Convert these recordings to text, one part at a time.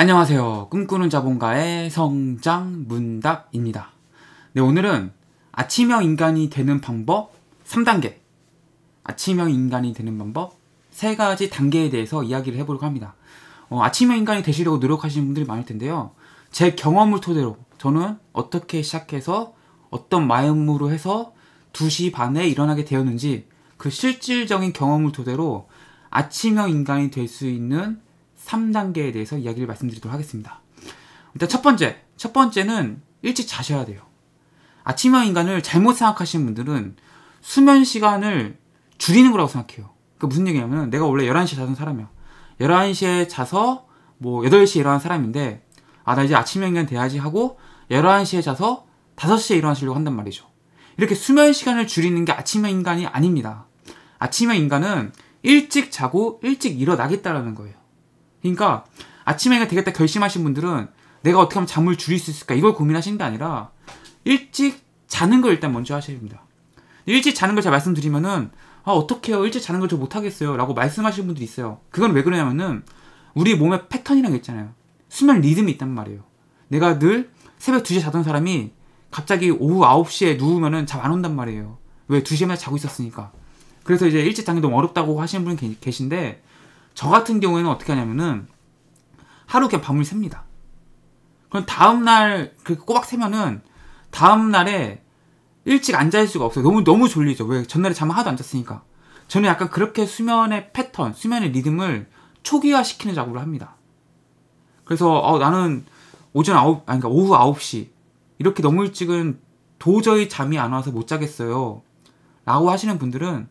안녕하세요. 꿈꾸는 자본가의 성장 문답입니다. 네, 오늘은 아침형 인간이 되는 방법 3단계. 아침형 인간이 되는 방법 세 가지 단계에 대해서 이야기를 해보려고 합니다. 어, 아침형 인간이 되시려고 노력하시는 분들이 많을 텐데요. 제 경험을 토대로 저는 어떻게 시작해서 어떤 마음으로 해서 2시 반에 일어나게 되었는지 그 실질적인 경험을 토대로 아침형 인간이 될 수 있는 3단계에 대해서 이야기를 말씀드리도록 하겠습니다. 일단 첫 번째, 첫 번째는 일찍 자셔야 돼요. 아침형 인간을 잘못 생각하시는 분들은 수면 시간을 줄이는 거라고 생각해요. 그 무슨 얘기냐면 내가 원래 11시에 자던 사람이야. 11시에 자서 뭐 8시에 일어난 사람인데 아 나 이제 아침형 인간 돼야지 하고 11시에 자서 5시에 일어나시려고 한단 말이죠. 이렇게 수면 시간을 줄이는 게 아침형 인간이 아닙니다. 아침형 인간은 일찍 자고 일찍 일어나겠다라는 거예요. 그러니까 아침에 되겠다 결심하신 분들은 내가 어떻게 하면 잠을 줄일 수 있을까 이걸 고민하시는 게 아니라 일찍 자는 걸 일단 먼저 하셔야 됩니다. 일찍 자는 걸 제가 말씀드리면은 아 어떡해요 일찍 자는 걸 저 못하겠어요 라고 말씀하시는 분들이 있어요. 그건 왜 그러냐면은 우리 몸의 패턴이란게 있잖아요. 수면 리듬이 있단 말이에요. 내가 늘 새벽 2시에 자던 사람이 갑자기 오후 9시에 누우면은 잠 안 온단 말이에요. 왜? 2시에만 자고 있었으니까. 그래서 이제 일찍 자기 너무 어렵다고 하시는 분이 계신데 저 같은 경우에는 어떻게 하냐면은 하루 그냥 밤을 셉니다. 그럼 다음날 그렇게 꼬박 새면은 다음날에 일찍 앉아있을 수가 없어요. 너무 너무 졸리죠. 왜 전날에 잠을 하나도 안 잤으니까. 저는 약간 그렇게 수면의 패턴, 수면의 리듬을 초기화시키는 작업을 합니다. 그래서 어, 나는 오전 9, 아니 그러니까 오후 9시 이렇게 너무 일찍은 도저히 잠이 안 와서 못 자겠어요. 라고 하시는 분들은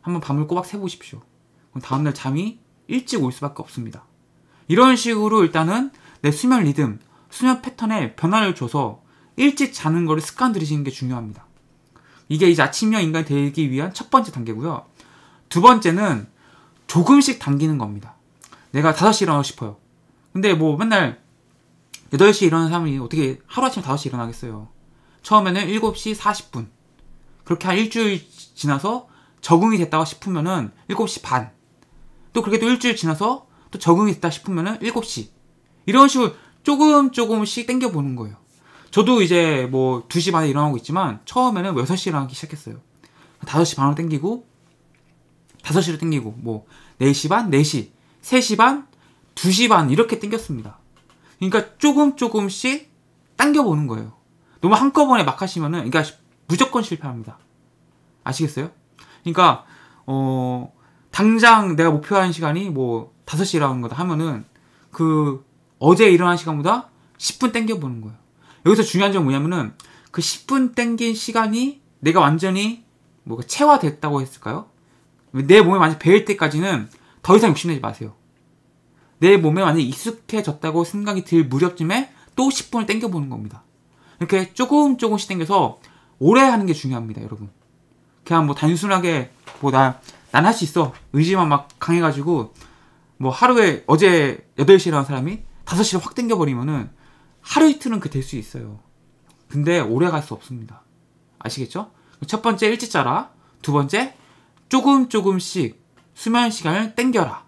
한번 밤을 꼬박 새 보십시오. 그럼 다음날 잠이 일찍 올 수밖에 없습니다. 이런 식으로 일단은 내 수면 리듬, 수면 패턴에 변화를 줘서 일찍 자는 거를 습관 들이시는 게 중요합니다. 이게 이제 아침형 인간이 되기 위한 첫 번째 단계고요. 두 번째는 조금씩 당기는 겁니다. 내가 5시에 일어나고 싶어요. 근데 뭐 맨날 8시에 일어나는 사람이 어떻게 하루아침에 5시에 일어나겠어요. 처음에는 7시 40분. 그렇게 한 일주일 지나서 적응이 됐다고 싶으면은 7시 반. 또 그렇게 또 일주일 지나서 또 적응이 됐다 싶으면은 7시. 이런 식으로 조금 조금씩 땡겨보는 거예요. 저도 이제 뭐 2시 반에 일어나고 있지만 처음에는 6시에 뭐 일어나기 시작했어요. 5시 반으로 땡기고 5시로 땡기고 뭐 4시 반, 4시, 3시 반, 2시 반 이렇게 땡겼습니다. 그러니까 조금 조금씩 당겨보는 거예요. 너무 한꺼번에 막 하시면은 그러니까 무조건 실패합니다. 아시겠어요? 그러니까 어 당장 내가 목표한 시간이 뭐 5시라는 거다 하면은 그 어제 일어난 시간보다 10분 땡겨보는 거예요. 여기서 중요한 점은 뭐냐면은 그 10분 땡긴 시간이 내가 완전히 뭐 체화됐다고 했을까요? 내 몸에 완전 배일 때까지는 더 이상 욕심내지 마세요. 내 몸에 완전 익숙해졌다고 생각이 들 무렵쯤에 또 10분을 땡겨보는 겁니다. 이렇게 조금 조금씩 땡겨서 오래 하는 게 중요합니다, 여러분. 그냥 뭐 단순하게 뭐나 난할수 있어. 의지만 막 강해가지고 뭐 하루에 어제 8시에 나온 사람이 5시로 확 땡겨버리면은 하루 이틀은 그 될 수 있어요. 근데 오래 갈 수 없습니다. 아시겠죠? 첫 번째 일찍 자라. 두 번째 조금 조금씩 수면 시간을 땡겨라.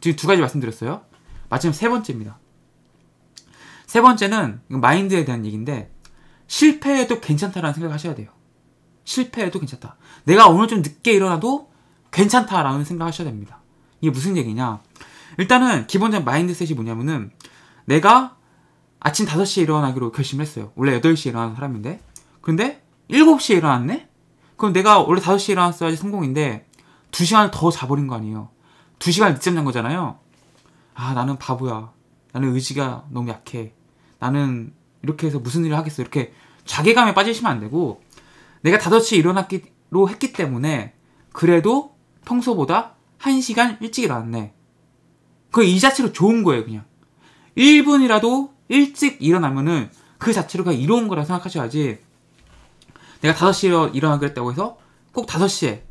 지금 두 가지 말씀드렸어요. 마지막 세 번째입니다. 세 번째는 마인드에 대한 얘기인데 실패해도 괜찮다라는 생각을 하셔야 돼요. 실패해도 괜찮다. 내가 오늘 좀 늦게 일어나도 괜찮다라는 생각 하셔야 됩니다. 이게 무슨 얘기냐? 일단은 기본적인 마인드셋이 뭐냐면은 내가 아침 5시에 일어나기로 결심을 했어요. 원래 8시에 일어나는 사람인데. 근데 7시에 일어났네? 그럼 내가 원래 5시에 일어났어야지 성공인데 2시간을 더 자버린 거 아니에요. 2시간 늦잠 잔 거잖아요. 아, 나는 바보야. 나는 의지가 너무 약해. 나는 이렇게 해서 무슨 일을 하겠어. 이렇게 자괴감에 빠지시면 안 되고 내가 5시에 일어났기로 했기 때문에 그래도 평소보다 1시간 일찍 일어났네. 그 이 자체로 좋은 거예요, 그냥. 1분이라도 일찍 일어나면은 그 자체로 그냥 이로운 거라 생각하셔야지 내가 5시에 일어나기로 했다고 해서 꼭 5시에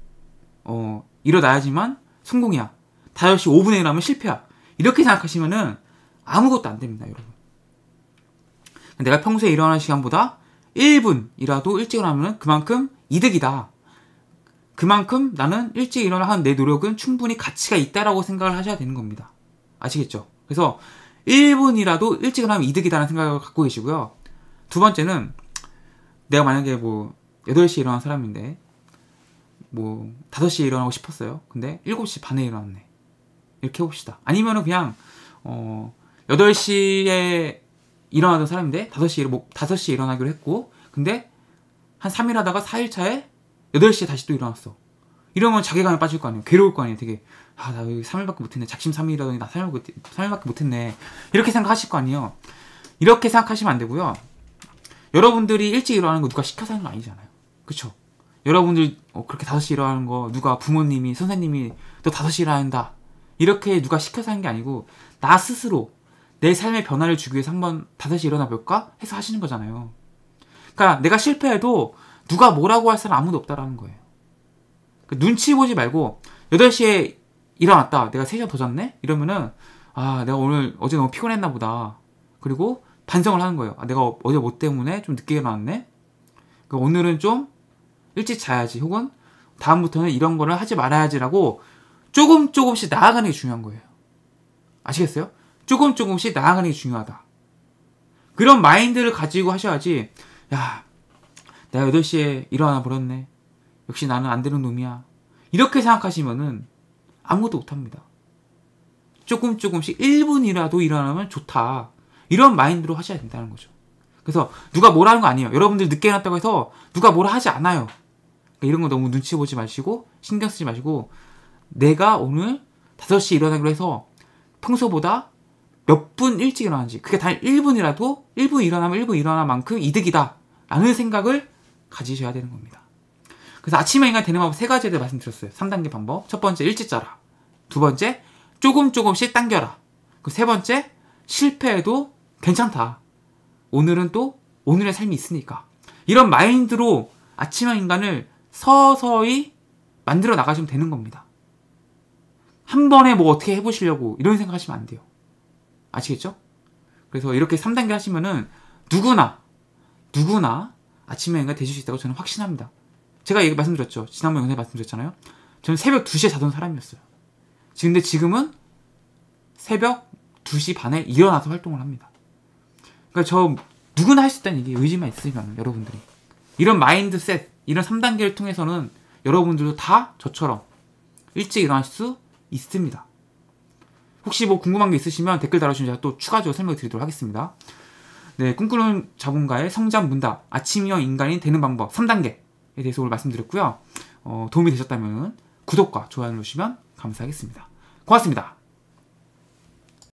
어, 일어나야지만 성공이야. 5시 5분에 일어나면 실패야. 이렇게 생각하시면은 아무것도 안 됩니다, 여러분. 내가 평소에 일어나는 시간보다 1분이라도 일찍 일어나면 그만큼 이득이다. 그만큼 나는 일찍 일어나 는내 노력은 충분히 가치가 있다라고 생각을 하셔야 되는 겁니다. 아시겠죠? 그래서 1분이라도 일찍 일어나면 이득이다라는 생각을 갖고 계시고요. 두 번째는 내가 만약에 뭐 8시에 일어난 사람인데 뭐 5시에 일어나고 싶었어요. 근데 7시 반에 일어났네. 이렇게 해봅시다. 아니면은 그냥 어 8시에 일어나던 사람인데 5시에 5시에 뭐 일어나기로 했고 근데 한 3일 하다가 4일 차에 8시에 다시 또 일어났어. 이러면 자괴감에 빠질 거 아니에요. 괴로울 거 아니에요. 되게 아나 3일밖에 못했네. 작심 3일이라더니 나 3일밖에, 3일밖에 못했네. 이렇게 생각하실 거 아니에요. 이렇게 생각하시면 안 되고요. 여러분들이 일찍 일어나는 거 누가 시켜서 하는 거 아니잖아요. 그쵸? 여러분들 어, 그렇게 5시 일어나는 거 누가 부모님이 선생님이 너 5시 일어난다. 이렇게 누가 시켜서 하는 게 아니고 나 스스로 내 삶의 변화를 주기 위해서 한번 5시 일어나 볼까? 해서 하시는 거잖아요. 그러니까 내가 실패해도 누가 뭐라고 할 사람 아무도 없다라는 거예요. 그러니까 눈치 보지 말고 8시에 일어났다. 내가 3시간 더 잤네? 이러면은 아, 내가 오늘 어제 너무 피곤했나 보다. 그리고 반성을 하는 거예요. 아, 내가 어제 뭐 때문에 좀 늦게 일어났네? 그러니까 오늘은 좀 일찍 자야지. 혹은 다음부터는 이런 거를 하지 말아야지라고 조금 조금씩 나아가는 게 중요한 거예요. 아시겠어요? 조금 조금씩 나아가는 게 중요하다. 그런 마인드를 가지고 하셔야지, 야, 내가 8시에 일어나 버렸네. 역시 나는 안 되는 놈이야. 이렇게 생각하시면은 아무것도 못합니다. 조금 조금씩 1분이라도 일어나면 좋다. 이런 마인드로 하셔야 된다는 거죠. 그래서 누가 뭐라 하는 거 아니에요. 여러분들 늦게 일어났다고 해서 누가 뭐라 하지 않아요. 그러니까 이런 거 너무 눈치 보지 마시고 신경 쓰지 마시고 내가 오늘 5시 에 일어나기로 해서 평소보다 몇 분 일찍 일어나는지 그게 단 1분이라도 1분 일어나면 1분 일어나 만큼 이득이다 라는 생각을 가지셔야 되는 겁니다. 그래서 아침에 인간 되는 방법 세가지를 말씀드렸어요. 3단계 방법. 첫 번째, 일찍 자라. 두 번째, 조금 조금씩 당겨라. 그 세 번째, 실패해도 괜찮다. 오늘은 또 오늘의 삶이 있으니까. 이런 마인드로 아침형 인간을 서서히 만들어 나가시면 되는 겁니다. 한 번에 뭐 어떻게 해보시려고 이런 생각하시면 안 돼요. 아시겠죠? 그래서 이렇게 3단계 하시면은 누구나, 누구나 아침에 영가 되실 수 있다고 저는 확신합니다. 제가 얘기 말씀드렸죠. 지난번 영상에 말씀드렸잖아요. 저는 새벽 2시에 자던 사람이었어요. 근데 지금은 새벽 2시 반에 일어나서 활동을 합니다. 그러니까 저 누구나 할 수 있다는 얘기 의지만 있으면 여러분들이 이런 마인드셋 이런 3단계를 통해서는 여러분들도 다 저처럼 일찍 일어날수 있습니다. 혹시 뭐 궁금한 게 있으시면 댓글 달아주시면 제가 또 추가적으로 설명드리도록 을 하겠습니다. 네, 꿈꾸는 자본가의 성장 문답, 아침형 인간이 되는 방법 3단계에 대해서 오늘 말씀드렸고요. 어, 도움이 되셨다면 구독과 좋아요 눌러주시면 감사하겠습니다. 고맙습니다.